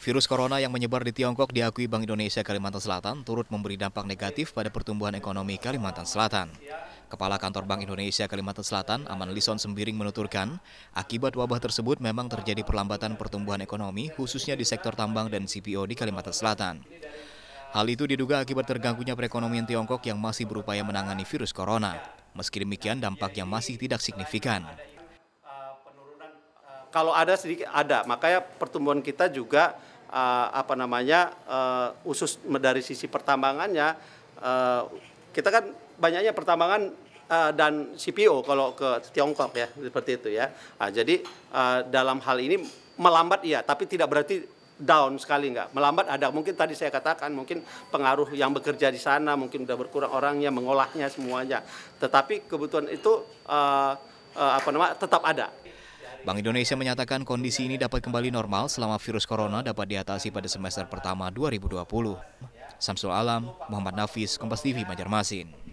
Virus corona yang menyebar di Tiongkok diakui Bank Indonesia Kalimantan Selatan turut memberi dampak negatif pada pertumbuhan ekonomi Kalimantan Selatan. Kepala Kantor Bank Indonesia Kalimantan Selatan, Aman Lison Sembiring menuturkan, akibat wabah tersebut memang terjadi perlambatan pertumbuhan ekonomi khususnya di sektor tambang dan CPO di Kalimantan Selatan. Hal itu diduga akibat terganggunya perekonomian Tiongkok yang masih berupaya menangani virus corona. Meski demikian, dampak yang masih tidak signifikan kalau ada sedikit ada makanya pertumbuhan kita juga uh, apa namanya uh, eh, usus dari sisi pertambangannya uh, kita kan banyaknya pertambangan uh, dan CPO kalau ke Tiongkok ya seperti itu ya nah, jadi uh, dalam hal ini melambat ya tapi tidak berarti down sekali enggak melambat ada mungkin tadi saya katakan mungkin pengaruh yang bekerja di sana mungkin sudah berkurang orangnya mengolahnya semuanya tetapi kebutuhan itu uh, uh, apa nama tetap ada Bank Indonesia menyatakan kondisi ini dapat kembali normal selama virus corona dapat diatasi pada semester pertama 2020. Samsul Alam, Muhammad Nafis, Kompas TV, Banjarmasin.